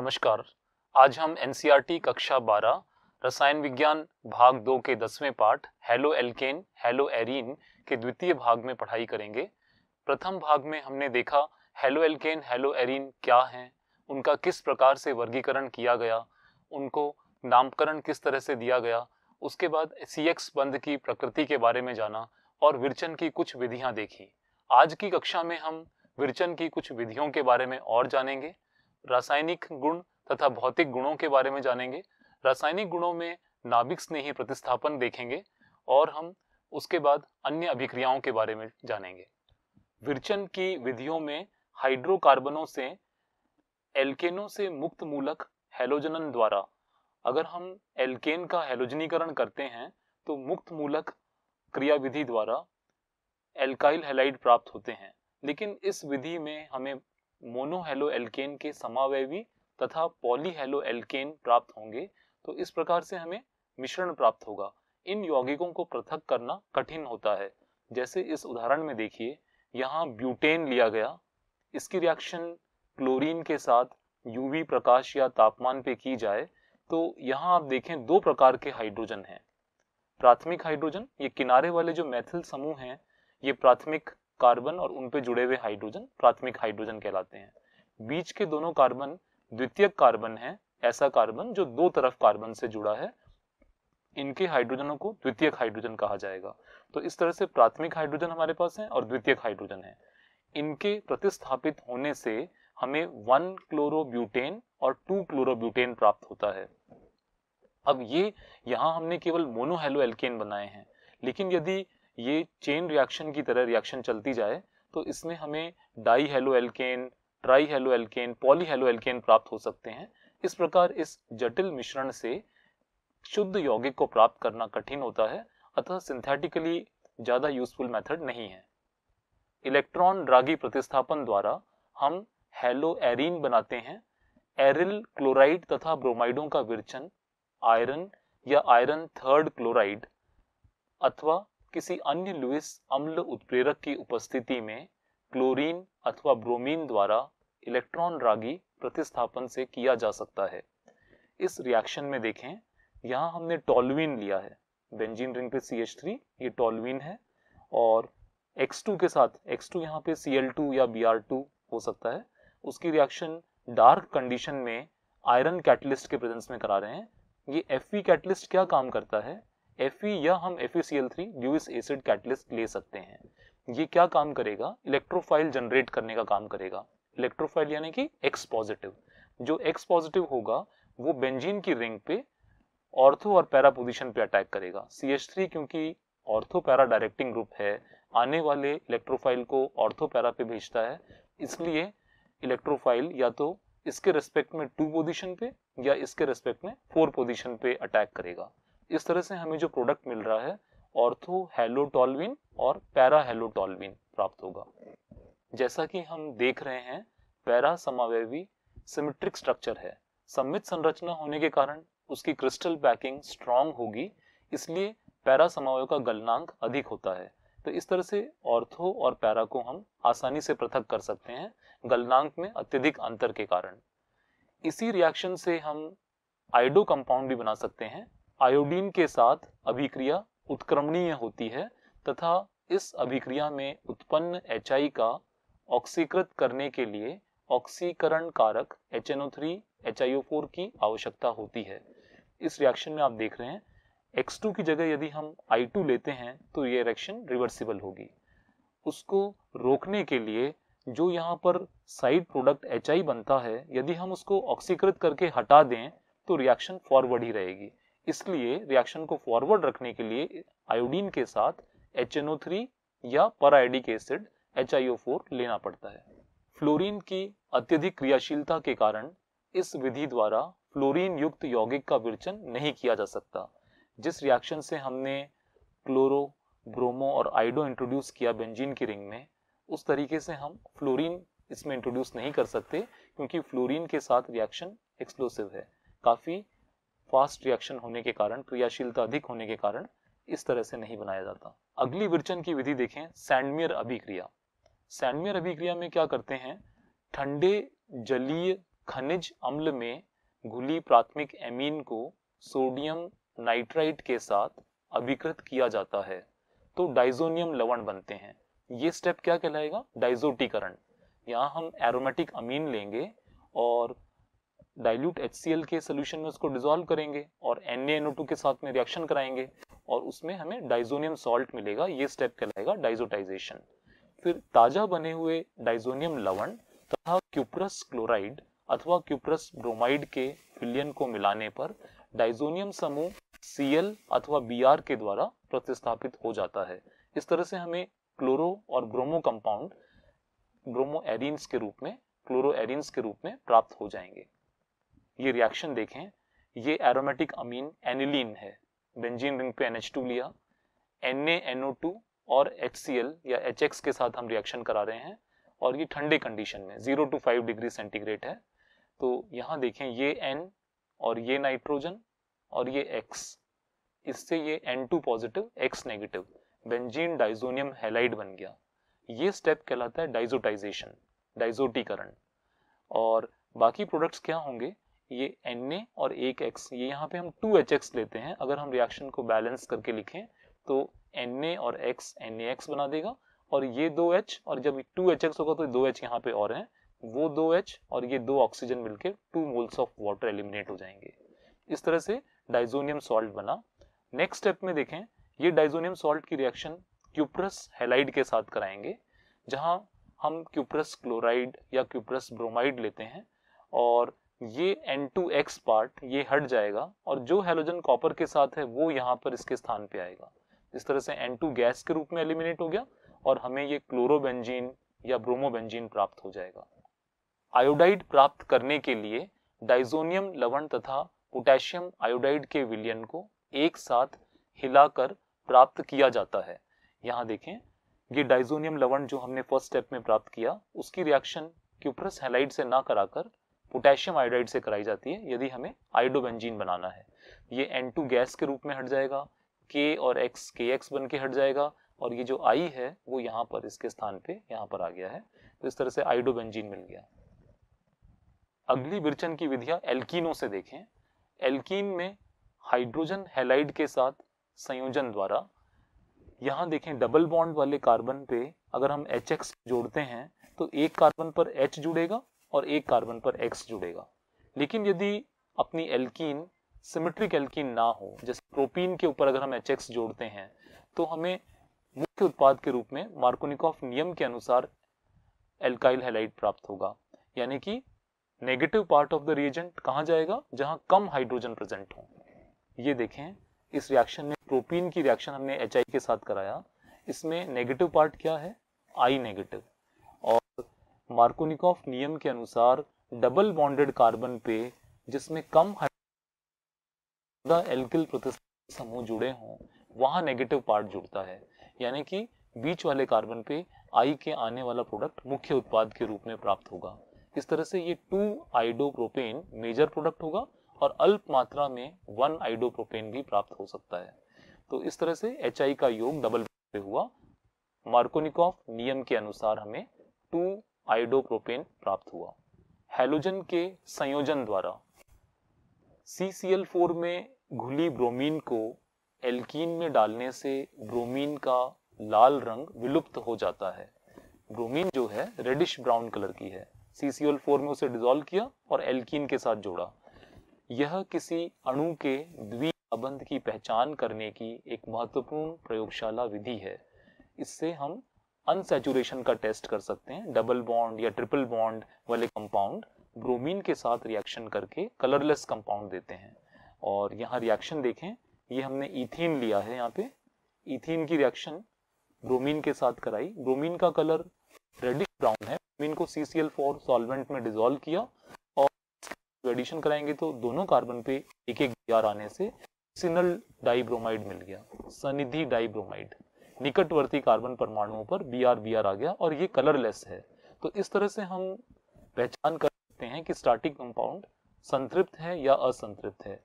नमस्कार आज हम एन e कक्षा 12 रसायन विज्ञान भाग दो के दसवें पाठ हेलो एल्केन हेलो एरीन के द्वितीय भाग में पढ़ाई करेंगे प्रथम भाग में हमने देखा हेलो एल्केन हेलो एरीन क्या हैं उनका किस प्रकार से वर्गीकरण किया गया उनको नामकरण किस तरह से दिया गया उसके बाद सी बंद की प्रकृति के बारे में जाना और विरचन की कुछ विधियाँ देखी आज की कक्षा में हम विरचन की कुछ विधियों के बारे में और जानेंगे रासायनिक गुण तथा भौतिक गुणों के बारे में जानेंगे रासायनिक गुणों में नाभिक स्नेही प्रतिस्थापन देखेंगे और हम उसके बाद अन्य अभिक्रियाओं के बारे में जानेंगे विरचन की विधियों में हाइड्रोकार्बनों से एल्केनों से मुक्त मूलक हेलोजनन द्वारा अगर हम एल्केन का हेलोजनीकरण करते हैं तो मुक्त मूलक क्रियाविधि द्वारा एल्काइल हेलाइड प्राप्त होते हैं लेकिन इस विधि में हमें मोनोहेलो एल्केन के समावयवी तथा पॉलीहेलो एल्केन प्राप्त होंगे तो इस प्रकार से हमें मिश्रण प्राप्त होगा इन यौगिकों को पृथक करना कठिन होता है जैसे इस उदाहरण में देखिए यहाँ ब्यूटेन लिया गया इसकी रिएक्शन क्लोरीन के साथ यूवी प्रकाश या तापमान पे की जाए तो यहाँ आप देखें दो प्रकार के हाइड्रोजन हैं प्राथमिक हाइड्रोजन ये किनारे वाले जो मैथिल समूह हैं ये प्राथमिक कार्बन और उनपे जुड़े हुए हाइड्रोजन प्राथमिक हाइड्रोजन कहलाते हैं बीच के दोनों कार्बन द्वितीय कार्बन है ऐसा कार्बन जो दो तरफ कार्बन से जुड़ा है इनके हाइड्रोजनों को द्वितीयक हाइड्रोजन कहा जाएगा तो इस तरह से प्राथमिक हाइड्रोजन हमारे पास है और द्वितीय हाइड्रोजन है इनके प्रतिस्थापित होने से हमें वन क्लोरोब्यूटेन और टू क्लोरोब्यूटेन प्राप्त होता है अब ये यहां हमने केवल मोनोहेलो एल्केन बनाए हैं लेकिन यदि ये चेन रिएक्शन की तरह रिएक्शन चलती जाए तो इसमें हमें di halo alkane tri halo alkane poly halo alkane प्राप्त हो सकते हैं इस प्रकार इस जटिल मिश्रण से शुद्ध यौगिक को प्राप्त करना कठिन होता है अतः सिंथेटिकली ज़्यादा यूजफुल मेथड नहीं है इलेक्ट्रॉन रागी प्रतिस्थापन द्वारा हम हेलो एरिन बनाते हैं एरिल क्लोराइड तथा ब्रोमाइडों का विरचन आयरन या आयरन थर्ड क्लोराइड अथवा किसी अन्य लुइस अम्ल उत्प्रेरक की उपस्थिति में क्लोरीन अथवा ब्रोमीन द्वारा इलेक्ट्रॉन रागी प्रतिस्थापन से किया जा सकता है इस रिएक्शन में देखें यहाँ हमने टॉलुइन लिया है बेंजीन रिंग पे सी एच थ्री ये टॉलुइन है और X2 के साथ X2 यहाँ पे टू या टू हो सकता है उसकी रिएक्शन डार्क कंडीशन में आयरन कैटलिस्ट के प्रेजेंस में करा रहे हैं ये एफ कैटलिस्ट क्या काम करता है एफ या हम F three Lewis acid catalyst ले सकते हैं ये क्या काम करेगा इलेक्ट्रोफाइल जनरेट करने का काम करेगा इलेक्ट्रोफाइल यानी कि एक्स पॉजिटिव जो एक्स पॉजिटिव होगा वो बेंजीन की रिंग पे ऑर्थो और पैरा पोजीशन पे अटैक करेगा सी एच थ्री क्योंकि ऑर्थो पैरा डायरेक्टिंग ग्रुप है आने वाले इलेक्ट्रोफाइल को ऑर्थो पैरा पे भेजता है इसलिए इलेक्ट्रोफाइल या तो इसके रिस्पेक्ट में टू पोजीशन पे या इसके रिस्पेक्ट में फोर पोजीशन पे अटैक करेगा इस तरह से हमें जो प्रोडक्ट मिल रहा है ऑर्थो हेलोटॉलविन और पैरा हेलोटॉलविन प्राप्त होगा जैसा कि हम देख रहे हैं पैरा समावेवी सिमेट्रिक स्ट्रक्चर है सम्मित संरचना होने के कारण उसकी क्रिस्टल पैकिंग स्ट्रांग होगी इसलिए पैरा समावय का गलनांक अधिक होता है तो इस तरह से ऑर्थो और पैरा को हम आसानी से पृथक कर सकते हैं गलनांक में अत्यधिक अंतर के कारण इसी रिएक्शन से हम आइडो कंपाउंड भी बना सकते हैं आयोडीन के साथ अभिक्रिया उत्क्रमणीय होती है तथा इस अभिक्रिया में उत्पन्न एच का ऑक्सीकृत करने के लिए ऑक्सीकरण कारक एच एन की आवश्यकता होती है इस रिएक्शन में आप देख रहे हैं X2 की जगह यदि हम I2 लेते हैं तो ये रिएक्शन रिवर्सिबल होगी उसको रोकने के लिए जो यहाँ पर साइड प्रोडक्ट एच बनता है यदि हम उसको ऑक्सीकृत करके हटा दें तो रिएक्शन फॉरवर्ड ही रहेगी इसलिए रिएक्शन को फॉरवर्ड रखने के लिए आयोडीन के साथ एच या पर आयोडिक एसिड एच लेना पड़ता है फ्लोरीन की अत्यधिक क्रियाशीलता के कारण इस विधि द्वारा फ्लोरीन युक्त यौगिक का विरचन नहीं किया जा सकता जिस रिएक्शन से हमने क्लोरो ब्रोमो और आइडो इंट्रोड्यूस किया बेंजीन की रिंग में उस तरीके से हम फ्लोरीन इसमें इंट्रोड्यूस नहीं कर सकते क्योंकि फ्लोरीन के साथ रिएक्शन एक्सप्लोसिव है काफ़ी फास्ट रिएक्शन होने के कारण क्रियाशीलता अधिक होने के कारण इस तरह से नहीं बनाया जाता अगली विरचन की विधि देखें सैंडमियर अभिक्रिया सैंडमियर अभिक्रिया में क्या करते हैं ठंडे जलीय खनिज अम्ल में घुली प्राथमिक एमीन को सोडियम नाइट्राइट के साथ अभिकृत किया जाता है तो डाइजोनियम लवण बनते हैं ये स्टेप क्या कहलाएगा डाइजोटीकरण यहाँ हम एरोमेटिक अमीन लेंगे और डाइल्यूट एच के सोल्यूशन में उसको डिजोल्व करेंगे और एन के साथ में रिएक्शन कराएंगे और उसमें हमें डाइजोनियम सॉल्ट मिलेगा ये स्टेप कहलाएगा डाइजोटाइजेशन फिर ताजा बने हुए डाइजोनियम लवण तथा क्यूप्रस क्लोराइड अथवा क्यूप्रस ब्रोमाइड के फिलियन को मिलाने पर डाइजोनियम समूह सीएल अथवा Br के द्वारा प्रतिस्थापित हो जाता है इस तरह से हमें क्लोरो और ब्रोमो कंपाउंड ब्रोमो एरिन्स के रूप में क्लोरो एरिन्स के रूप में प्राप्त हो जाएंगे ये रिएक्शन देखें ये एरोमेटिक अमीन एनिलीन है बेंजीन रिंग पे NH2 लिया NaNO2 और HCl या HX के साथ हम रिएक्शन करा रहे हैं और ये ठंडे कंडीशन में zero to five degree centigrade है तो यहाँ देखें ये N और ये नाइट्रोजन और ये X इससे ये N2 positive X negative benzene diazonium halide बन गया ये स्टेप कहलाता है डाइजोटाइजेशन डाइजोटीकरण और बाकी प्रोडक्ट्स क्या होंगे ये एन और एक एक्स ये यहाँ पे हम टू एच एक्स लेते हैं अगर हम रिएक्शन को बैलेंस करके लिखें तो एन और एक्स एन एक्स बना देगा और ये दो एच और जब टू एच एक्स होगा तो दो एच यहाँ पे और हैं वो दो एच और ये दो ऑक्सीजन मिलकर two moles of water eliminate हो जाएंगे इस तरह से डाइजोनियम सॉल्ट बना नेक्स्ट स्टेप में देखें ये डाइजोनियम सॉल्ट की रिएक्शन क्यूप्रस हेलाइड के साथ कराएंगे जहाँ हम क्यूप्रस क्लोराइड या क्यूप्रस ब्रोमाइड लेते हैं और ये एन टू एक्स पार्ट ये हट जाएगा और जो हेलोजन कॉपर के साथ है वो यहाँ पर इसके स्थान पे आएगा इस तरह से एन टू गैस के रूप में एलिमिनेट हो गया और हमें ये क्लोरोबेंजीन या ब्रोमोबेंजीन प्राप्त हो जाएगा आयोडाइड प्राप्त करने के लिए डाइजोनियम लवण तथा पोटेशियम आयोडाइड के विलियन को एक साथ हिलाकर प्राप्त किया जाता है यहाँ देखें ये डाइजोनियम लवण जो हमने फर्स्ट स्टेप में प्राप्त किया उसकी रिएक्शन क्यूप्रस हेलाइड से ना कराकर पोटेशियम आयोडाइड से कराई जाती है यदि हमें आयोडोबेंजीन बनाना है ये एन टू गैस के रूप में हट जाएगा के और एक्स के एक्स बन के हट जाएगा और ये जो आई है वो यहाँ पर इसके स्थान पे यहाँ पर आ गया है तो इस तरह से आयोडोबेंजीन मिल गया अगली विरचन की विधिया एल्कीनों से देखें एल्कीन में हाइड्रोजन हेलाइड के साथ संयोजन द्वारा यहाँ देखें डबल बॉन्ड वाले कार्बन पे अगर हम एच जोड़ते हैं तो एक कार्बन पर एच जुड़ेगा और एक कार्बन पर एक्स जुड़ेगा लेकिन यदि अपनी एल्कीन सिमेट्रिक एल्कीन ना हो जैसे प्रोपीन के ऊपर अगर हम एच एक्स जोड़ते हैं तो हमें मुख्य उत्पाद के रूप में मार्कोनिकॉफ नियम के अनुसार एल्काइल हेलाइट प्राप्त होगा यानी कि negative part of the reagent कहाँ जाएगा जहाँ कम हाइड्रोजन प्रेजेंट हो ये देखें इस रिएक्शन में प्रोपीन की रिएक्शन हमने एच के साथ कराया इसमें नेगेटिव पार्ट क्या है आई नेगेटिव मार्कोनिकॉफ नियम के अनुसार डबल बॉन्डेड कार्बन पे जिसमें कम एल्किल समूह जुड़े हों वहां नेगेटिव पार्ट जुड़ता है यानी कि बीच वाले कार्बन पे आई के आने वाला प्रोडक्ट मुख्य उत्पाद के रूप में प्राप्त होगा इस तरह से ये टू आइडोप्रोपेन मेजर प्रोडक्ट होगा और अल्प मात्रा में वन आइडोप्रोपेन भी प्राप्त हो सकता है तो इस तरह से एच का योग डबल हुआ मार्कोनिकॉफ नियम के अनुसार हमें टू आइडोप्रोपेन प्राप्त हुआ हेलोजन के संयोजन द्वारा CCl4 में घुली ब्रोमीन को एल्कीन में डालने से ब्रोमीन का लाल रंग विलुप्त हो जाता है ब्रोमीन जो है रेडिश ब्राउन कलर की है CCl4 में उसे डिजोल्व किया और एल्कीन के साथ जोड़ा यह किसी अणु के द्विबंध की पहचान करने की एक महत्वपूर्ण प्रयोगशाला विधि है इससे हम अनसेचुरेशन का टेस्ट कर सकते हैं डबल बॉन्ड या ट्रिपल बॉन्ड वाले कंपाउंड ब्रोमीन के साथ रिएक्शन करके कलरलेस कंपाउंड देते हैं और यहाँ रिएक्शन देखें ये हमने इथीन लिया है यहाँ पे इथीन की रिएक्शन ब्रोमीन के साथ कराई ब्रोमीन का कलर रेडिश ब्राउन है ब्रोमीन को C C L four solvent में डिजोल्व किया और एडिशन कराएंगे तो दोनों कार्बन पे एक एक आर आने से सिनल डाइब्रोमाइड मिल गया सनिधि डाइब्रोमाइड निकटवर्ती कार्बन परमाणुओं पर बी आर बी आर आ गया और ये कलरलेस है तो इस तरह से हम पहचान कर सकते हैं कि स्टार्टिंग कंपाउंड संतृप्त है या असंतृप्त है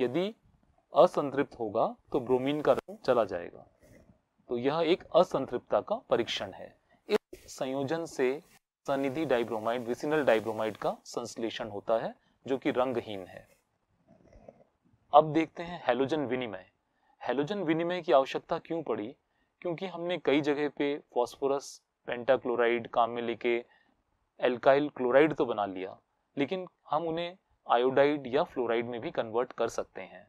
यदि असंतृप्त होगा तो ब्रोमीन का रंग चला जाएगा तो यह एक असंतृप्तता का परीक्षण है इस संयोजन से सनिधि डाइब्रोमाइड विसिनल डाइब्रोमाइड का संश्लेषण होता है जो कि रंगहीन है अब देखते हैं हेलोजन विनिमय हेलोजन विनिमय की आवश्यकता क्यों पड़ी क्योंकि हमने कई जगह पे फॉस्फोरस पेंटाक्लोराइड काम में लेके एल्काइल क्लोराइड तो बना लिया लेकिन हम उन्हें आयोडाइड या फ्लोराइड में भी कन्वर्ट कर सकते हैं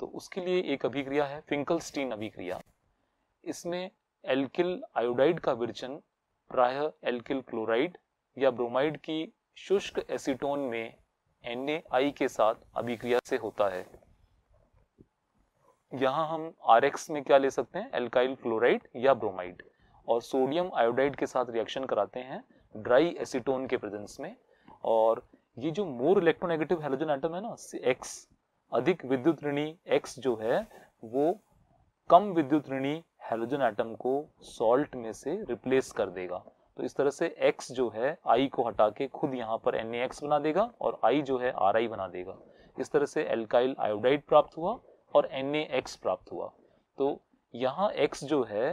तो उसके लिए एक अभिक्रिया है फिंकलस्टीन अभिक्रिया इसमें एल्किल आयोडाइड का विरचन प्राय एल्किल क्लोराइड या ब्रोमाइड की शुष्क एसीटोन में एन के साथ अभिक्रिया से होता है यहाँ हम आर में क्या ले सकते हैं एल्काइल क्लोराइड या ब्रोमाइड और सोडियम आयोडाइड के साथ रिएक्शन कराते हैं ड्राई एसीटोन के प्रेजेंस में और ये जो मोर इलेक्ट्रोनेगेटिव हेलोजन आइटम है ना एक्स अधिक विद्युत ऋणी एक्स जो है वो कम विद्युत ऋणी हेलोजन आइटम को सॉल्ट में से रिप्लेस कर देगा तो इस तरह से एक्स जो है आई को हटा के खुद यहाँ पर एन बना देगा और आई जो है आर बना देगा इस तरह से एल्काइल आयोडाइड प्राप्त हुआ और एन प्राप्त हुआ तो यहाँ एक्स जो है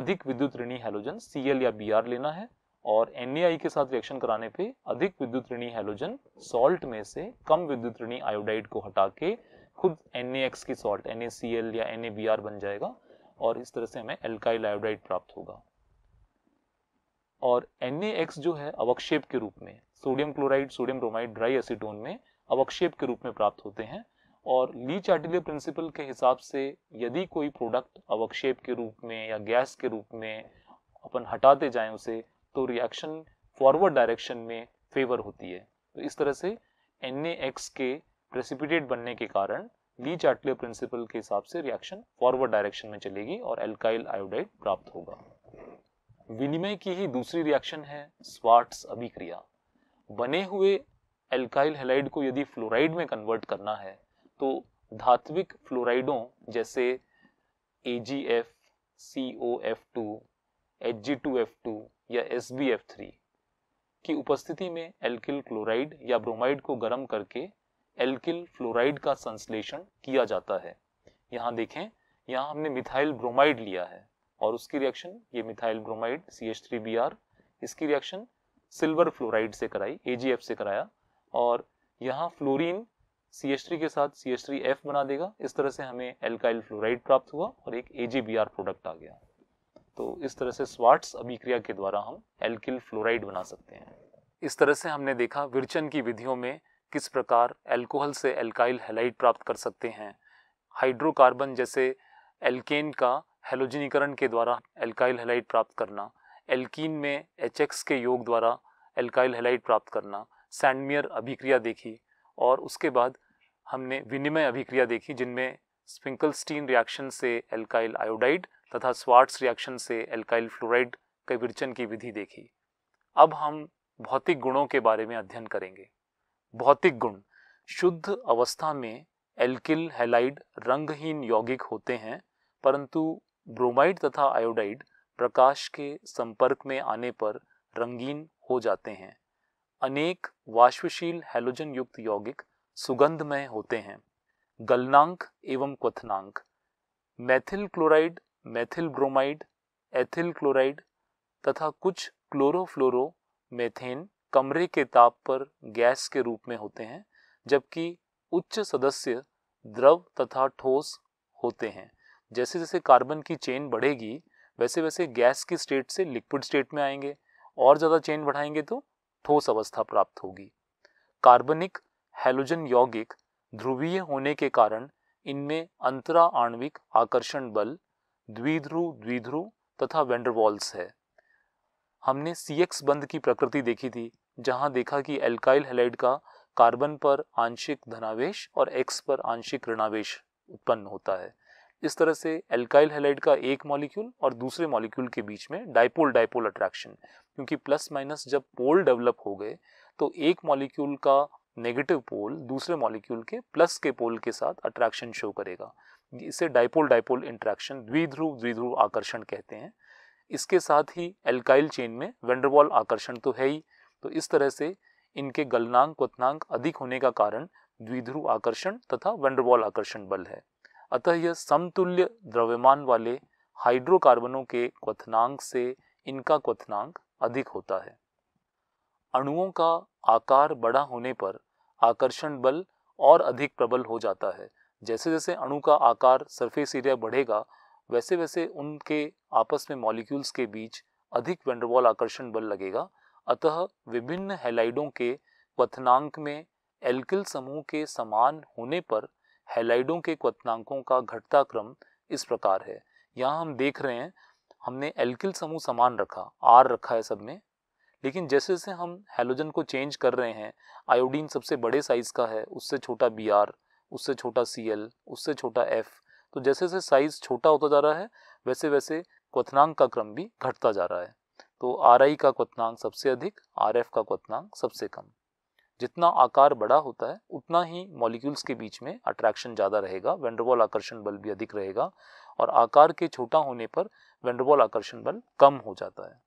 अधिक विद्युत ऋणी हेलोजन सी या बी लेना है और एन के साथ रिएक्शन कराने पे अधिक विद्युत ऋणी हेलोजन सॉल्ट में से कम विद्युत ऋणी आयोडाइड को हटा के खुद एन की सॉल्ट एन या एन बन जाएगा और इस तरह से हमें एल्काइल आयोडाइड प्राप्त होगा और एन जो है अवक्षेप के रूप में sodium chloride sodium bromide dry acetone में अवक्षेप के रूप में प्राप्त होते हैं और ली चार्टिले प्रिंसिपल के हिसाब से यदि कोई प्रोडक्ट अवक्षेप के रूप में या गैस के रूप में अपन हटाते जाएं उसे तो रिएक्शन फॉरवर्ड डायरेक्शन में फेवर होती है तो इस तरह से एन के प्रेसिपिटेट बनने के कारण ली चार्टले प्रिंसिपल के हिसाब से रिएक्शन फॉरवर्ड डायरेक्शन में चलेगी और एल्काइल आयोडाइड प्राप्त होगा विनिमय की ही दूसरी रिएक्शन है स्वाट्स अभिक्रिया बने हुए एल्काइल हेलाइड को यदि फ्लोराइड में कन्वर्ट करना है तो धात्विक फ्लोराइडों जैसे A G F C O F two H G two F two या एस बी एफ थ्री की उपस्थिति में एल्किल क्लोराइड या ब्रोमाइड को गर्म करके एल्किल फ्लोराइड का संश्लेषण किया जाता है यहाँ देखें यहाँ हमने मिथाइल ब्रोमाइड लिया है और उसकी रिएक्शन ये methyl bromide C H three B R इसकी रिएक्शन सिल्वर फ्लोराइड से कराई ए जी एफ से कराया और यहाँ फ्लोरीन सी एस थ्री के साथ सी एस थ्री एफ बना देगा इस तरह से हमें एल्काइल फ्लोराइड प्राप्त हुआ और एक A G B R product आ गया तो इस तरह से स्वाट्स अभिक्रिया के द्वारा हम एल्किल फ्लोराइड बना सकते हैं इस तरह से हमने देखा विरचन की विधियों में किस प्रकार एल्कोहल से एल्काइल हेलाइड प्राप्त कर सकते हैं हाइड्रोकार्बन जैसे एल्केन का हेलोजनीकरण के द्वारा एल्काइल हेलाइड प्राप्त करना एल्कीन में एच के योग द्वारा एल्काइल हेलाइड प्राप्त करना सैंडमियर अभिक्रिया देखी और उसके बाद हमने विनिमय अभिक्रिया देखी जिनमें स्पिंकलस्टीन रिएक्शन से एल्काइल आयोडाइड तथा स्वार्ट्स रिएक्शन से एल्काइल फ्लोराइड के विरचन की विधि देखी अब हम भौतिक गुणों के बारे में अध्ययन करेंगे भौतिक गुण शुद्ध अवस्था में एल्किल हेलाइड रंगहीन यौगिक होते हैं परंतु ब्रोमाइड तथा आयोडाइड प्रकाश के संपर्क में आने पर रंगीन हो जाते हैं अनेक वाष्पशील हेलोजन युक्त यौगिक सुगंधमय होते हैं गलनांक एवं क्वथनांक methyl chloride methyl bromide ethyl chloride तथा कुछ क्लोरोफ्लोरो मेथेन कमरे के ताप पर गैस के रूप में होते हैं जबकि उच्च सदस्य द्रव तथा ठोस होते हैं जैसे जैसे कार्बन की चेन बढ़ेगी वैसे वैसे गैस की स्टेट से लिक्विड स्टेट में आएंगे और ज़्यादा चेन बढ़ाएंगे तो ठोस अवस्था प्राप्त होगी कार्बनिक हेलोजन यौगिक ध्रुवीय होने के कारण इनमें अंतरा आणविक आकर्षण बल द्विध्रु द्विध्रु तथा वेंडरवॉल्स है हमने सी एक्स बंद की प्रकृति देखी थी जहां देखा कि एल्काइल हेलाइड का कार्बन पर आंशिक धनावेश और एक्स पर आंशिक ऋणावेश उत्पन्न होता है इस तरह से एल्काइल हेलाइड का एक मॉलिक्यूल और दूसरे मॉलिक्यूल के बीच में डाइपोल डाइपोल अट्रैक्शन क्योंकि प्लस माइनस जब पोल डेवलप हो गए तो एक मॉलिक्यूल का नेगेटिव पोल दूसरे मॉलिक्यूल के प्लस के पोल के साथ अट्रैक्शन शो करेगा इसे डाइपोल डाइपोल इंट्रैक्शन द्विध्रुव द्विध्रुव आकर्षण कहते हैं इसके साथ ही एल्काइल चेन में वेंडरवॉल आकर्षण तो है ही तो इस तरह से इनके गलनांक क्वनांक अधिक होने का कारण द्विध्रुव आकर्षण तथा वेंडरवॉल आकर्षण बल है अतः यह समतुल्य द्रव्यमान वाले हाइड्रोकार्बनों के क्वनांक से इनका क्वनांक अधिक होता है अणुओं का आकार बड़ा होने पर आकर्षण बल और अधिक प्रबल हो जाता है जैसे जैसे अणु का आकार सरफेस एरिया बढ़ेगा वैसे वैसे उनके आपस में मॉलिक्यूल्स के बीच अधिक वेंडरवॉल आकर्षण बल लगेगा अतः विभिन्न हेलाइडों के क्वथनांक में एल्किल समूह के समान होने पर हेलाइडों के क्वथनांकों का घटता क्रम इस प्रकार है यहाँ हम देख रहे हैं हमने एल्किल समूह समान रखा आर रखा है सब में लेकिन जैसे जैसे हम हेलोजन को चेंज कर रहे हैं आयोडीन सबसे बड़े साइज़ का है उससे छोटा बी आर उससे छोटा सी एल उससे छोटा एफ तो जैसे जैसे साइज़ छोटा होता जा रहा है वैसे वैसे क्वथनांक का क्रम भी घटता जा रहा है तो आर आई का क्वथनांक सबसे अधिक आर एफ का क्वथनांक सबसे कम जितना आकार बड़ा होता है उतना ही मॉलिक्यूल्स के बीच में अट्रैक्शन ज़्यादा रहेगा वेंडरवॉल आकर्षण बल भी अधिक रहेगा और आकार के छोटा होने पर वेंडरबॉल आकर्षण बल कम हो जाता है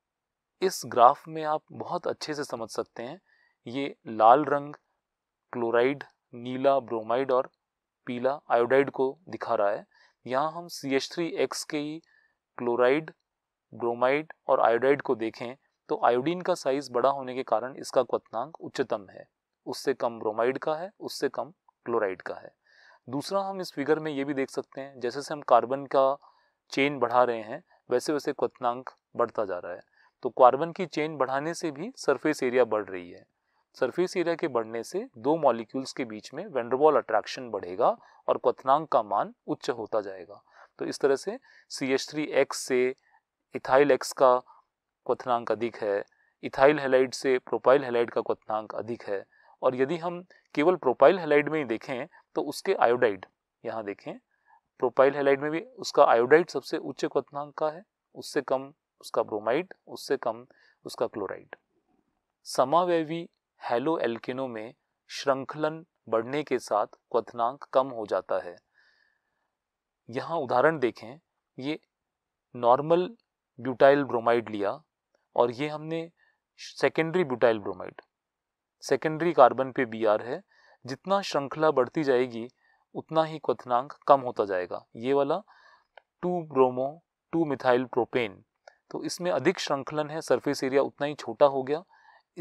इस ग्राफ में आप बहुत अच्छे से समझ सकते हैं ये लाल रंग क्लोराइड नीला ब्रोमाइड और पीला आयोडाइड को दिखा रहा है यहाँ हम सी एच थ्री एक्स के ही क्लोराइड ब्रोमाइड और आयोडाइड को देखें तो आयोडीन का साइज बड़ा होने के कारण इसका क्वनांक उच्चतम है उससे कम ब्रोमाइड का है उससे कम क्लोराइड का है दूसरा हम इस फिगर में ये भी देख सकते हैं जैसे से हम कार्बन का चेन बढ़ा रहे हैं वैसे वैसे क्वनांक बढ़ता जा रहा है तो कार्बन की चेन बढ़ाने से भी सरफेस एरिया बढ़ रही है सरफेस एरिया के बढ़ने से दो मॉलिक्यूल्स के बीच में वेंडरबॉल अट्रैक्शन बढ़ेगा और क्वनांक का मान उच्च होता जाएगा तो इस तरह से सी एच थ्री एक्स से इथाइल एक्स का क्वनांक अधिक है इथाइल हेलाइड से प्रोपाइल हेलाइड का क्वनांक अधिक है और यदि हम केवल प्रोपाइल हेलाइड में ही देखें तो उसके आयोडाइड यहाँ देखें प्रोपाइल हेलाइड में भी उसका आयोडाइड सबसे उच्च क्वनांक का है उससे कम उसका ब्रोमाइड उससे कम उसका क्लोराइड समावयवी हेलो एल्किनो में श्रृंखलन बढ़ने के साथ क्वनांक कम हो जाता है यहाँ उदाहरण देखें ये नॉर्मल ब्यूटाइल ब्रोमाइड लिया और ये हमने secondary butyl bromide secondary carbon पे बी आर है जितना श्रृंखला बढ़ती जाएगी उतना ही क्वथनांक कम होता जाएगा ये वाला two bromo two methyl propane तो इसमें अधिक श्रृंखलन है सरफेस एरिया उतना ही छोटा हो गया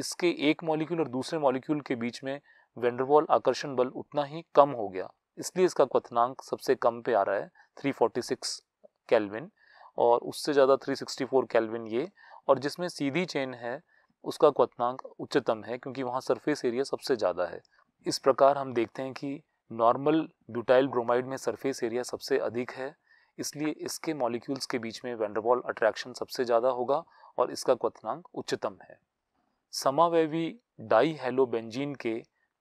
इसके एक मॉलिक्यूल और दूसरे मॉलिक्यूल के बीच में वेंडरवॉल आकर्षण बल उतना ही कम हो गया इसलिए इसका क्वथनांक सबसे कम पे आ रहा है 346 फोर्टी और उससे ज़्यादा 364 सिक्सटी ये और जिसमें सीधी चेन है उसका क्वथनांक उच्चतम है क्योंकि वहाँ सरफेस एरिया सबसे ज़्यादा है इस प्रकार हम देखते हैं कि नॉर्मल ब्यूटाइल ब्रोमाइड में सरफेस एरिया सबसे अधिक है इसलिए इसके मॉलिक्यूल्स के बीच में वेंडरबॉल अट्रैक्शन सबसे ज़्यादा होगा और इसका क्वथनांक उच्चतम है समावैवी डाई हेलोबेंजीन के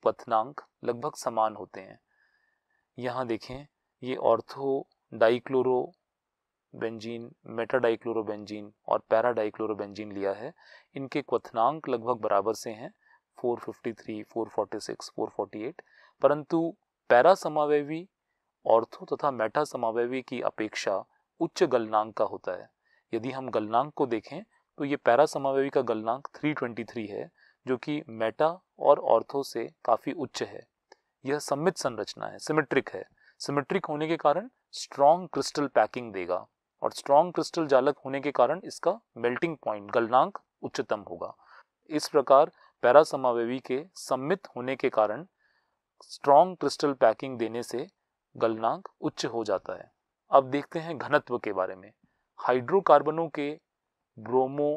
क्वनांक लगभग समान होते हैं यहाँ देखें ये ऑर्थो डाइक्लोरो बेंजीन मेटाडाइक्लोरोबेंजीन और पैराडाइक्लोरोबेंजीन लिया है इनके क्वथनांक लगभग बराबर से हैं 453, 446, 448 परंतु पैरा समावेवी ऑर्थो तथा मेटा समावेवी की अपेक्षा उच्च गलनांक का होता है यदि हम गलनांक को देखें तो ये पैरा समावेवी का गलनांक 323 है जो कि मेटा और ऑर्थो से काफ़ी उच्च है यह सम्मित संरचना है सिमेट्रिक है सिमेट्रिक होने के कारण स्ट्रॉन्ग क्रिस्टल पैकिंग देगा और स्ट्रॉन्ग क्रिस्टल जालक होने के कारण इसका मेल्टिंग पॉइंट गलनांक उच्चतम होगा इस प्रकार पैरा समावेवी के सम्मित होने के कारण स्ट्रॉन्ग क्रिस्टल पैकिंग देने से गलनांक उच्च हो जाता है अब देखते हैं घनत्व के बारे में हाइड्रोकार्बनों के ब्रोमो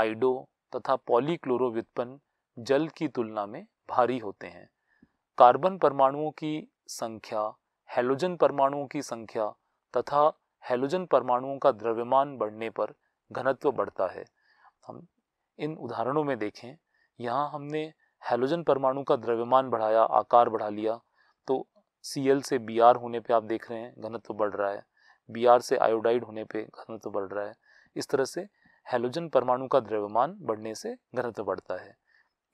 आइडो तथा व्युत्पन्न जल की तुलना में भारी होते हैं कार्बन परमाणुओं की संख्या हेलोजन परमाणुओं की संख्या तथा हेलोजन परमाणुओं का द्रव्यमान बढ़ने पर घनत्व बढ़ता है हम इन उदाहरणों में देखें यहाँ हमने हेलोजन परमाणु का द्रव्यमान बढ़ाया आकार बढ़ा लिया तो सी एल से बी आर होने पे आप देख रहे हैं घनत्व बढ़ रहा है बी आर से आयोडाइड होने पे घनत्व बढ़ रहा है इस तरह से हेलोजन परमाणु का द्रव्यमान बढ़ने से घनत्व बढ़ता है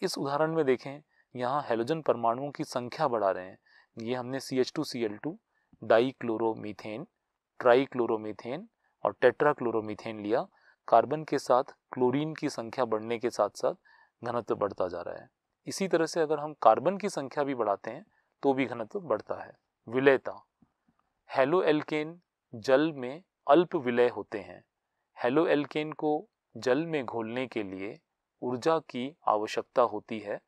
इस उदाहरण में देखें यहाँ हेलोजन परमाणुओं की संख्या बढ़ा रहे हैं ये हमने C H two C L two dichloromethane trichloromethane और टेट्राक्लोरोमीथेन लिया कार्बन के साथ क्लोरीन की संख्या बढ़ने के साथ साथ घनत्व बढ़ता जा रहा है इसी तरह से अगर हम कार्बन की संख्या भी बढ़ाते हैं तो भी घनत्व बढ़ता है विलयता हेलो एल्केन जल में अल्प विलय होते हैं हेलो एल्केन को जल में घोलने के लिए ऊर्जा की आवश्यकता होती है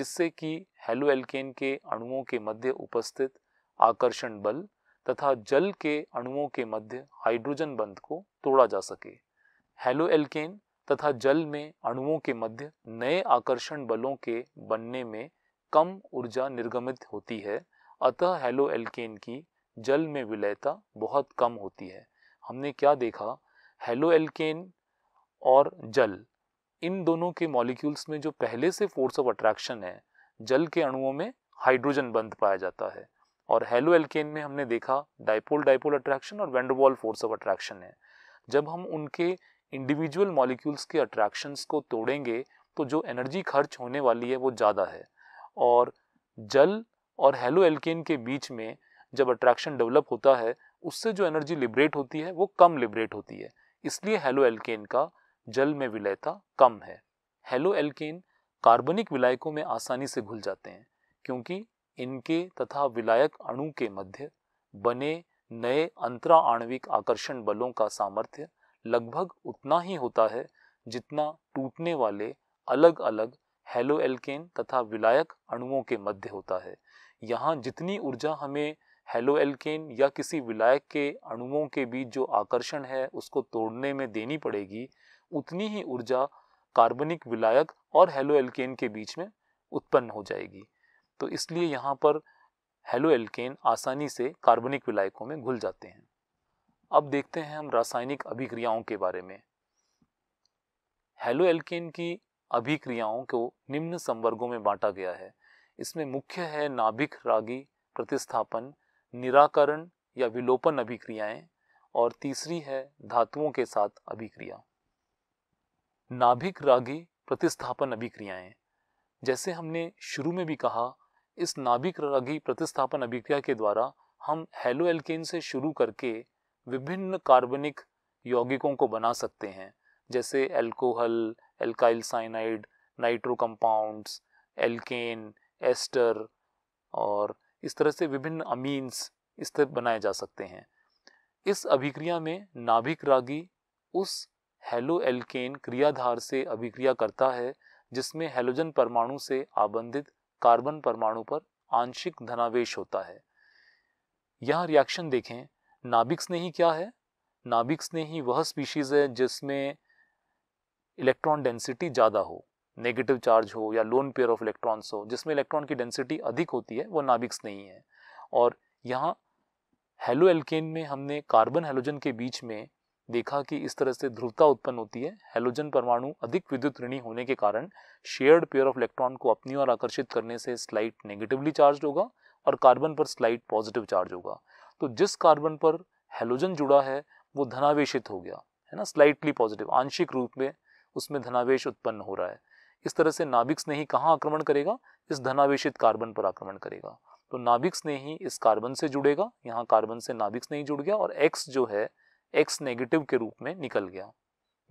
जिससे कि हेलो एल्केन के अणुओं के मध्य उपस्थित आकर्षण बल तथा जल के अणुओं के मध्य हाइड्रोजन बंध को तोड़ा जा सके हेलो एल्केन तथा जल में अणुओं के मध्य नए आकर्षण बलों के बनने में कम ऊर्जा निर्गमित होती है अतः हेलो एल्केन की जल में विलयता बहुत कम होती है हमने क्या देखा हेलो एल्केन और जल इन दोनों के मॉलिक्यूल्स में जो पहले से फोर्स ऑफ अट्रैक्शन है जल के अणुओं में हाइड्रोजन बंद पाया जाता है और हेलो एल्केन में हमने देखा डाइपोल डाइपोल अट्रैक्शन और वेंडरवॉल फोर्स ऑफ अट्रैक्शन है जब हम उनके इंडिविजुअल मॉलिक्यूल्स के अट्रैक्शंस को तोड़ेंगे तो जो एनर्जी खर्च होने वाली है वो ज़्यादा है और जल और हेलो एल्केन के बीच में जब अट्रैक्शन डेवलप होता है उससे जो एनर्जी लिबरेट होती है वो कम लिबरेट होती है इसलिए हेलो एल्केन का जल में विलयता कम है हेलो एल्केन कार्बनिक विलायकों में आसानी से घुल जाते हैं क्योंकि इनके तथा विलायक अणु के मध्य बने नए अंतराणविक आकर्षण बलों का सामर्थ्य लगभग उतना ही होता है जितना टूटने वाले अलग अलग हेलो एल्केन तथा विलायक अणुओं के मध्य होता है यहाँ जितनी ऊर्जा हमें हेलो एल्केन या किसी विलायक के अणुओं के बीच जो आकर्षण है उसको तोड़ने में देनी पड़ेगी उतनी ही ऊर्जा कार्बनिक विलायक और हेलो एल्केन के बीच में उत्पन्न हो जाएगी तो इसलिए यहाँ पर हेलो एल्केन आसानी से कार्बनिक विलायकों में घुल जाते हैं अब देखते हैं हम रासायनिक अभिक्रियाओं के बारे में हेलो की अभिक्रियाओं को निम्न संवर्गों में बांटा गया है इसमें मुख्य है नाभिक रागी प्रतिस्थापन निराकरण या विलोपन अभिक्रियाएं और तीसरी है धातुओं के साथ अभिक्रिया नाभिक रागी प्रतिस्थापन अभिक्रियाएं जैसे हमने शुरू में भी कहा इस नाभिक रागी प्रतिस्थापन अभिक्रिया के द्वारा हम हेलो एल्केन से शुरू करके विभिन्न कार्बनिक यौगिकों को बना सकते हैं जैसे alcohol alkyl cyanide nitro compounds alkane ester और इस तरह से विभिन्न अमीन्स इस तरह बनाए जा सकते हैं इस अभिक्रिया में नाभिक रागी उस हेलो एल्केन क्रियाधार से अभिक्रिया करता है जिसमें हेलोजन परमाणु से आबंधित कार्बन परमाणु पर आंशिक धनावेश होता है यह रिएक्शन देखें ने ही क्या है ने ही वह स्पीशीज़ है जिसमें इलेक्ट्रॉन डेंसिटी ज़्यादा हो नेगेटिव चार्ज हो या लोन पेयर ऑफ इलेक्ट्रॉन्स हो जिसमें इलेक्ट्रॉन की डेंसिटी अधिक होती है वो नाभिक्स नहीं है और यहाँ हेलो एल्केन में हमने कार्बन हेलोजन के बीच में देखा कि इस तरह से ध्रुवता उत्पन्न होती है हेलोजन परमाणु अधिक विद्युत ऋणी होने के कारण शेयर्ड पेयर ऑफ इलेक्ट्रॉन को अपनी ओर आकर्षित करने से स्लाइट नेगेटिवली चार्ज होगा और कार्बन पर स्लाइट पॉजिटिव चार्ज होगा तो जिस कार्बन पर हेलोजन जुड़ा है वो धनावेशित हो गया है ना स्लाइटली पॉजिटिव आंशिक रूप में उसमें धनावेश उत्पन्न हो रहा है इस तरह से नाभिक स्ने ही कहाँ आक्रमण करेगा इस धनावेशित कार्बन पर आक्रमण करेगा तो नाभिक स्ने ही इस कार्बन से जुड़ेगा यहाँ कार्बन से नाभिक्स नहीं जुड़ गया और एक्स जो है एक्स नेगेटिव के रूप में निकल गया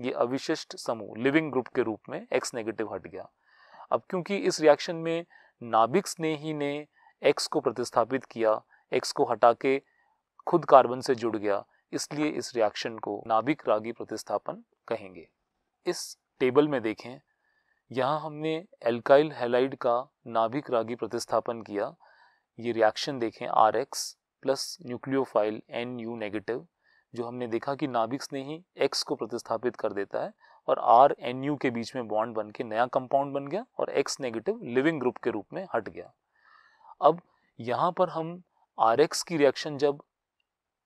ये अविशिष्ट समूह लिविंग ग्रुप के रूप में एक्स नेगेटिव हट गया अब क्योंकि इस रिएक्शन में नाभिक स्नेही ही ने एक्स को प्रतिस्थापित किया एक्स को हटा के खुद कार्बन से जुड़ गया इसलिए इस रिएक्शन को नाभिक रागी प्रतिस्थापन कहेंगे इस टेबल में देखें यहाँ हमने एल्काइल हेलाइड का नाभिक रागी प्रतिस्थापन किया ये रिएक्शन देखें R X plus nucleophile N U negative जो हमने देखा कि नाभिक्स ने ही एक्स को प्रतिस्थापित कर देता है और आर एन यू के बीच में बॉन्ड बन के नया कंपाउंड बन गया और एक्स नेगेटिव लिविंग ग्रुप के रूप में हट गया अब यहाँ पर हम आर एक्स की रिएक्शन जब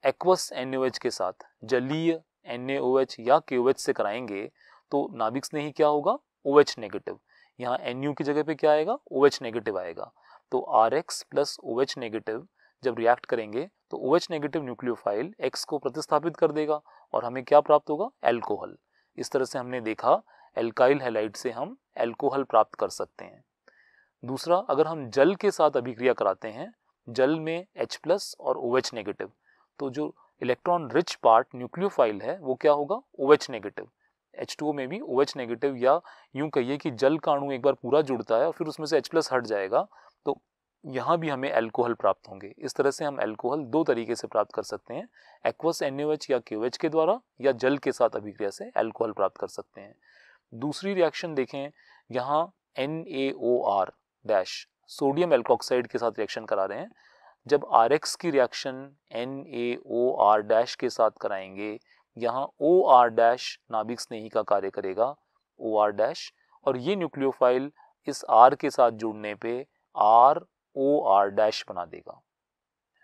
एक्वस एन के साथ जलीय एन या के से कराएंगे तो नाभिक नहीं क्या होगा ओ OH नेगेटिव यहाँ एन की जगह पे क्या आएगा ओ OH नेगेटिव आएगा तो R X plus O OH negative जब रिएक्ट करेंगे तो O OH negative nucleophile X को प्रतिस्थापित कर देगा और हमें क्या प्राप्त होगा एल्कोहल इस तरह से हमने देखा एल्काइल हेलाइट से हम एल्कोहल प्राप्त कर सकते हैं दूसरा अगर हम जल के साथ अभिक्रिया कराते हैं जल में H प्लस और OH नेगेटिव तो जो इलेक्ट्रॉन रिच पार्ट न्यूक्लियोफाइल है वो क्या होगा O H negative H two O में भी ओ एच नेगेटिव या यूं कहिए कि जल का अणु एक बार पूरा जुड़ता है और फिर उसमें से एच प्लस हट जाएगा तो यहाँ भी हमें एल्कोहल प्राप्त होंगे इस तरह से हम एल्कोहल दो तरीके से प्राप्त कर सकते हैं एक्वस एन या के के द्वारा या जल के साथ अभिक्रिया से एल्कोहल प्राप्त कर सकते हैं दूसरी रिएक्शन देखें यहाँ N A O R dash sodium alkoxide के साथ रिएक्शन करा रहे हैं जब आर एक्स की reaction N A O R dash के साथ कराएंगे यहाँ ओ आर डैश नाभिक स्नेही का कार्य करेगा ओ आर डैश और ये न्यूक्लियोफाइल इस आर के साथ जुड़ने पे आर ओ आर डैश बना देगा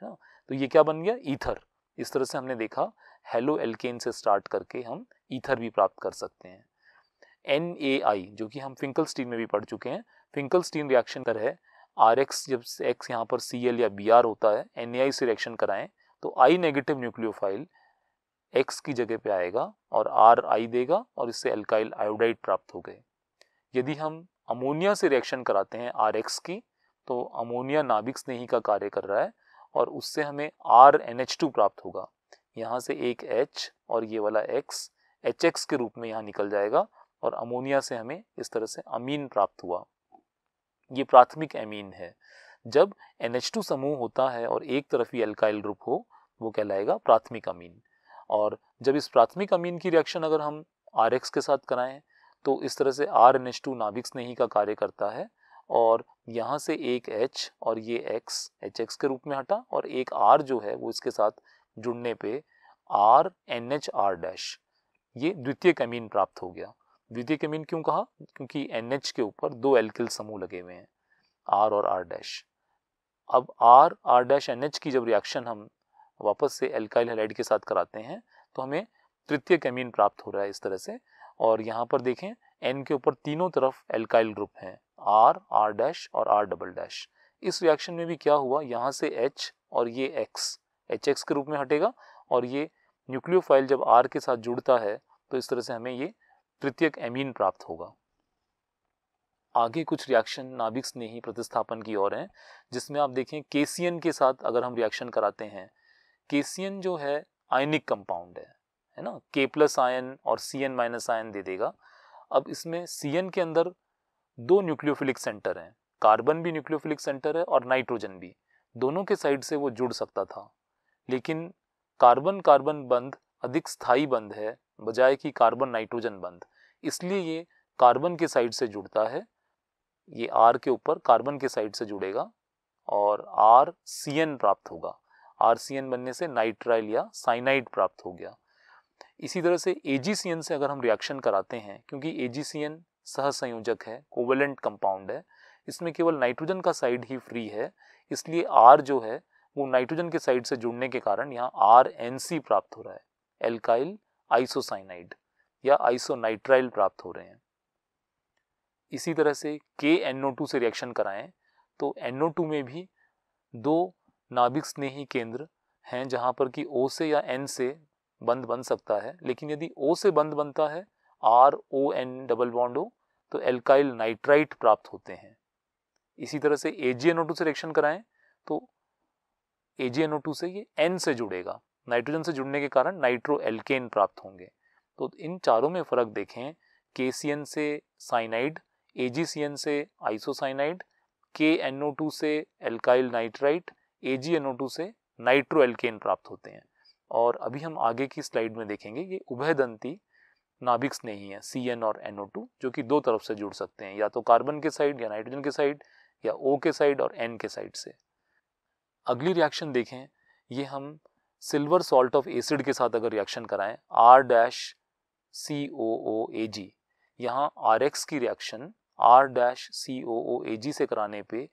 है ना तो ये क्या बन गया ईथर इस तरह से हमने देखा हेलो एल्केन से स्टार्ट करके हम ईथर भी प्राप्त कर सकते हैं एन ए आई जो कि हम फिंकल स्टीन में भी पढ़ चुके हैं फिंकल स्टीन रिएक्शन तरह है आर एक्स जब एक्स यहाँ पर सी एल या बी आर होता है एन ए आई से रिएक्शन कराएं तो आई नेगेटिव न्यूक्लियोफाइल एक्स की जगह पे आएगा और आर आई देगा और इससे एल्काइल आयोडाइड प्राप्त हो गए यदि हम अमोनिया से रिएक्शन कराते हैं आर एक्स की तो अमोनिया नाभिक स्नेही का कार्य कर रहा है और उससे हमें आर एन एच टू प्राप्त होगा यहाँ से एक एच और ये वाला एक्स एच एक्स के रूप में यहाँ निकल जाएगा और अमोनिया से हमें इस तरह से अमीन प्राप्त हुआ ये प्राथमिक एमीन है जब एन समूह होता है और एक तरफ ही एल्काइल ग्रुप हो वो कहलाएगा प्राथमिक अमीन और जब इस प्राथमिक अमीन की रिएक्शन अगर हम आर के साथ कराएं तो इस तरह से आर एन एच टू नाभिक स्नेही का कार्य करता है और यहाँ से एक एच और ये एक्स एच एक्स के रूप में हटा और एक आर जो है वो इसके साथ जुड़ने पे R N H R dash ये द्वितीय कमीन प्राप्त हो गया द्वितीय के मीन क्यों कहा क्योंकि एन के ऊपर दो एल्किल समूह लगे हुए हैं आर और आर डैश अब आर आर डैश एन की जब रिएक्शन हम वापस से एल्काइल हेलाइड के साथ कराते हैं तो हमें तृतीय कैमीन प्राप्त हो रहा है इस तरह से और यहाँ पर देखें एन के ऊपर तीनों तरफ एल्काइल ग्रुप हैं आर आर डैश और आर डबल डैश इस रिएक्शन में भी क्या हुआ यहाँ से एच और ये एक्स एच एक्स के रूप में हटेगा और ये न्यूक्लियोफाइल जब आर के साथ जुड़ता है तो इस तरह से हमें ये तृतीयक एमीन प्राप्त होगा आगे कुछ रिएक्शन नाभिक ने ही प्रतिस्थापन की ओर हैं जिसमें आप देखें केसियन के साथ अगर हम रिएक्शन कराते हैं केसियन जो है आयनिक कंपाउंड है है ना के प्लस आयन और सी एन माइनस आयन दे देगा अब इसमें सी एन के अंदर दो न्यूक्लियोफिलिक सेंटर हैं कार्बन भी न्यूक्लियोफिलिक सेंटर है और नाइट्रोजन भी दोनों के साइड से वो जुड़ सकता था लेकिन कार्बन कार्बन बंद अधिक स्थायी बंध है बजाय कि कार्बन नाइट्रोजन बंध इसलिए ये कार्बन के साइड से जुड़ता है ये आर के ऊपर कार्बन के साइड से जुड़ेगा और आर सी एन प्राप्त होगा आर सी एन बनने से नाइट्राइल या साइनाइड प्राप्त हो गया इसी तरह से ए जी सी एन से अगर हम रिएक्शन कराते हैं क्योंकि ए जी सी एन सहसंयोजक है कोवेलेंट कंपाउंड है इसमें केवल नाइट्रोजन का साइड ही फ्री है इसलिए आर जो है वो नाइट्रोजन के साइड से जुड़ने के कारण यहाँ आर एन सी प्राप्त हो रहा है एल्काइल आइसोसाइनाइड या आइसोनाइट्राइल प्राप्त हो रहे हैं इसी तरह से के टू से रिएक्शन कराएं तो टू में भी दो नाभिक स्नेही केंद्र हैं जहां पर कि ओ से या एन से बंद बन सकता है लेकिन यदि ओ से बंद बनता है R O N double bond तो एल्काइल नाइट्राइट प्राप्त होते हैं इसी तरह से A G N O two से रिएक्शन कराएं तो ए जी एन ओ टू से ये एन से जुड़ेगा नाइट्रोजन से जुड़ने के कारण नाइट्रो एल्केन प्राप्त होंगे तो इन चारों में फ़र्क देखें के से साइनाइड ए से आइसोसाइनाइड के से एल्काइल नाइट्राइट ए से नाइट्रो एल्केन प्राप्त होते हैं और अभी हम आगे की स्लाइड में देखेंगे ये उभयदंती नाभिक स्नेही है सी एन और एन जो कि दो तरफ से जुड़ सकते हैं या तो कार्बन के साइड या नाइट्रोजन के साइड या ओ के साइड और एन के साइड से अगली रिएक्शन देखें ये हम सिल्वर सॉल्ट ऑफ एसिड के साथ अगर रिएक्शन कराएं are dash C O O A G यहाँ आर एक्स की reaction R dash C O O A G से कराने पे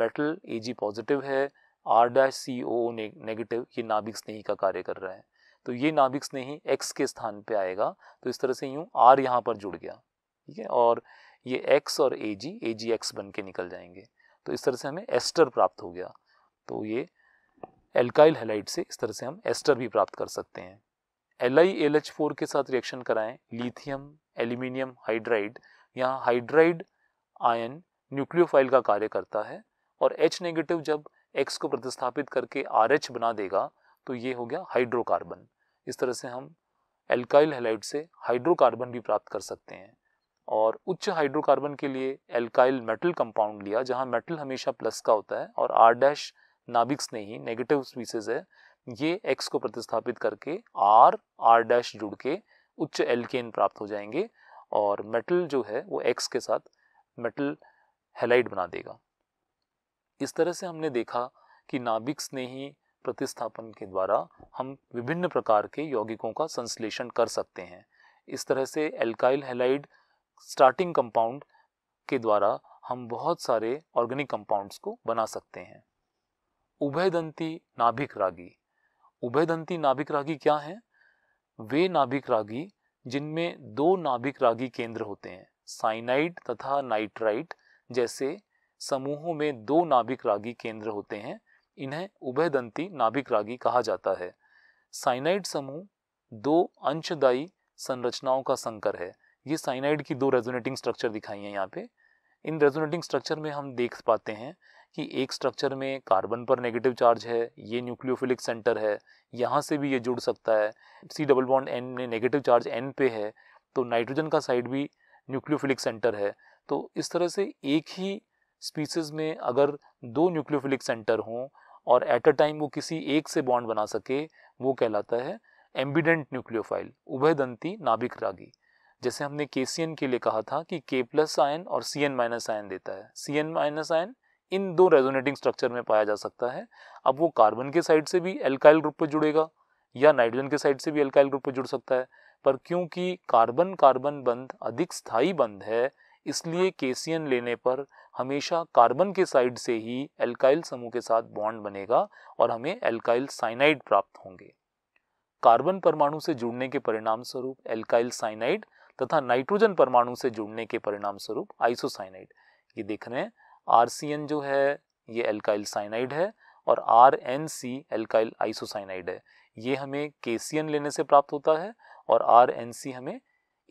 मेटल ए जी पॉजिटिव है R dash C O O negative ये नाभिक स्नेही का कार्य कर रहा है तो ये नाभिक स्नेही एक्स के स्थान पे आएगा तो इस तरह से यूँ आर यहाँ पर जुड़ गया ठीक है और ये एक्स और ए जी ए जी एक्स बन के निकल जाएंगे तो इस तरह से हमें एस्टर प्राप्त हो गया तो ये एल्काइल हेलाइट से इस तरह से हम एस्टर भी प्राप्त कर सकते हैं L I L H four के साथ रिएक्शन कराएं लिथियम एल्यूमिनियम हाइड्राइड यहाँ हाइड्राइड आयन न्यूक्लियोफाइल का कार्य करता है और एच नेगेटिव जब एक्स को प्रतिस्थापित करके आर एच बना देगा तो ये हो गया हाइड्रोकार्बन इस तरह से हम एल्काइल हेलाइट से हाइड्रोकार्बन भी प्राप्त कर सकते हैं और उच्च हाइड्रोकार्बन के लिए एल्काइल मेटल कंपाउंड लिया जहाँ मेटल हमेशा प्लस का होता है और आर डैश नाभिक्स नहीं नेगेटिव स्पीसीज है ये एक्स को प्रतिस्थापित करके आर आर डैश जुड़ के उच्च एल्केन प्राप्त हो जाएंगे और मेटल जो है वो एक्स के साथ मेटल हेलाइड बना देगा इस तरह से हमने देखा कि नाभिक स्नेही प्रतिस्थापन के द्वारा हम विभिन्न प्रकार के यौगिकों का संश्लेषण कर सकते हैं इस तरह से एल्काइल हेलाइड स्टार्टिंग कंपाउंड के द्वारा हम बहुत सारे ऑर्गेनिक कंपाउंड्स को बना सकते हैं उभयदंती नाभिक रागी उभयदंती नाभिक रागी क्या है वे नाभिक रागी जिनमें दो नाभिक रागी केंद्र होते हैं साइनाइड तथा नाइट्राइट जैसे समूहों में दो नाभिक रागी केंद्र होते हैं इन्हें उभयदंती नाभिक रागी कहा जाता है साइनाइड समूह दो अंशदायी संरचनाओं का संकर है ये साइनाइड की दो रेजोनेटिंग स्ट्रक्चर दिखाई है यहाँ पे इन रेजोनेटिंग स्ट्रक्चर में हम देख पाते हैं कि एक स्ट्रक्चर में कार्बन पर नेगेटिव चार्ज है ये न्यूक्लियोफिलिक सेंटर है यहाँ से भी ये जुड़ सकता है सी डबल बॉन्ड एन में नेगेटिव चार्ज एन पे है तो नाइट्रोजन का साइड भी न्यूक्लियोफिलिक सेंटर है तो इस तरह से एक ही स्पीसीज में अगर दो न्यूक्लियोफिलिक सेंटर हों और एट अ टाइम वो किसी एक से बॉन्ड बना सके वो कहलाता है एम्बिडेंट न्यूक्लियोफाइल उभयदंती नाभिक रागी जैसे हमने के के लिए कहा था कि के प्लस आयन और सी एन माइनस आयन देता है सी एन माइनस आयन इन दो रेजोनेटिंग स्ट्रक्चर में पाया जा सकता है अब वो कार्बन के साइड से भी एल्काइल ग्रुप पर जुड़ेगा या नाइट्रोजन के साइड से भी एल्काइल ग्रुप पर जुड़ सकता है पर क्योंकि कार्बन कार्बन बंध अधिक स्थायी बंध है इसलिए केसियन लेने पर हमेशा कार्बन के साइड से ही एल्काइल समूह के साथ बॉन्ड बनेगा और हमें एल्काइल साइनाइड प्राप्त होंगे कार्बन परमाणु से जुड़ने के परिणाम स्वरूप एल्काइल साइनाइड तथा नाइट्रोजन परमाणु से जुड़ने के परिणाम स्वरूप आइसोसाइनाइड ये देख रहे हैं आर सी एन जो है ये एल्काइल साइनाइड है और R N C alkyl isocyanide है ये हमें के सी एन लेने से प्राप्त होता है और आर एन सी हमें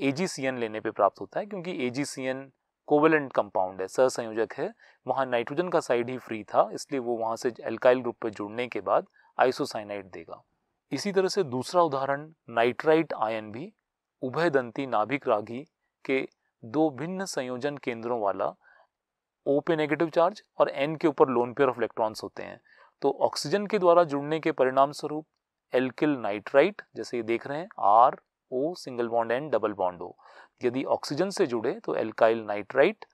ए जी सी एन लेने पे प्राप्त होता है क्योंकि A G C N covalent compound है सहसंयोजक है वहाँ नाइट्रोजन का साइड ही फ्री था इसलिए वो वहाँ से एल्काइल ग्रुप पर जुड़ने के बाद आइसोसाइनाइड देगा इसी तरह से दूसरा उदाहरण नाइट्राइट आयन भी उभयदंती नाभिक रागी के दो भिन्न संयोजन केंद्रों वाला ओ पे नेगेटिव चार्ज और एन के ऊपर लोन पेयर ऑफ इलेक्ट्रॉन्स होते हैं तो ऑक्सीजन के द्वारा जुड़ने के परिणाम स्वरूप एल्किल नाइट्राइट जैसे ये देख रहे हैं R O single bond N double bond O यदि ऑक्सीजन से जुड़े तो एल्काइल नाइट्राइट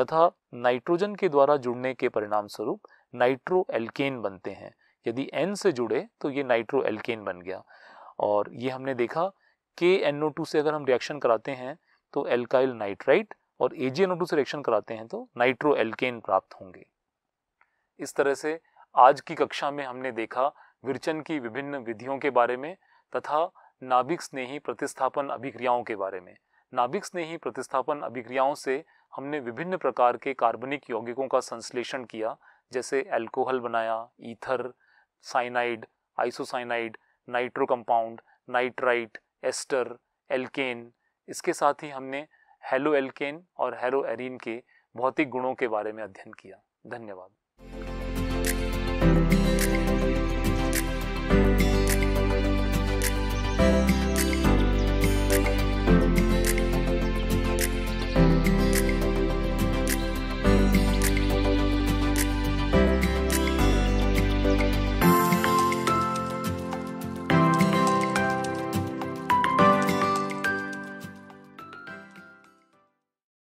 तथा नाइट्रोजन के द्वारा जुड़ने के परिणाम स्वरूप नाइट्रो एल्केन बनते हैं यदि एन से जुड़े तो ये नाइट्रो एल्केन बन गया और ये हमने देखा के एन ओ टू से अगर हम रिएक्शन कराते हैं तो एल्काइल नाइट्राइट और ए जी से रिएक्शन कराते हैं तो नाइट्रो एल्केन प्राप्त होंगे इस तरह से आज की कक्षा में हमने देखा विरचन की विभिन्न विधियों के बारे में तथा नाभिक स्नेही प्रतिस्थापन अभिक्रियाओं के बारे में नाभिक स्नेही प्रतिस्थापन अभिक्रियाओं से हमने विभिन्न प्रकार के कार्बनिक यौगिकों का संश्लेषण किया जैसे एल्कोहल बनाया ether cyanide isocyanide nitro compound nitrite ester alkane इसके साथ ही हमने हेलो एल्केन और हेलो एरिन के भौतिक गुणों के बारे में अध्ययन किया धन्यवाद